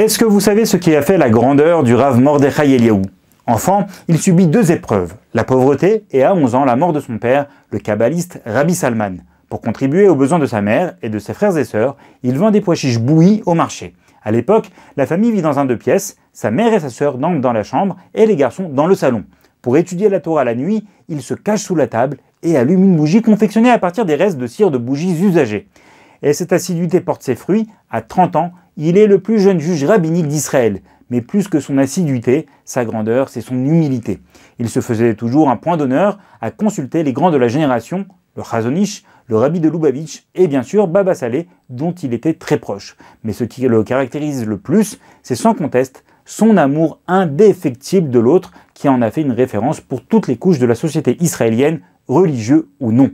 Est-ce que vous savez ce qui a fait la grandeur du Rav Mordechai Eliaou Enfant, il subit deux épreuves, la pauvreté et à 11 ans la mort de son père, le kabbaliste Rabbi Salman. Pour contribuer aux besoins de sa mère et de ses frères et sœurs, il vend des pois chiches bouillis au marché. À l'époque, la famille vit dans un deux pièces, sa mère et sa sœur dorment dans la chambre et les garçons dans le salon. Pour étudier la Torah la nuit, il se cache sous la table et allume une bougie confectionnée à partir des restes de cire de bougies usagées. Et cette assiduité porte ses fruits. À 30 ans, il est le plus jeune juge rabbinique d'Israël, mais plus que son assiduité, sa grandeur, c'est son humilité. Il se faisait toujours un point d'honneur à consulter les grands de la génération, le Chazonich, le rabbi de Lubavitch et bien sûr Baba Salé, dont il était très proche. Mais ce qui le caractérise le plus, c'est sans conteste son amour indéfectible de l'autre qui en a fait une référence pour toutes les couches de la société israélienne, religieux ou non.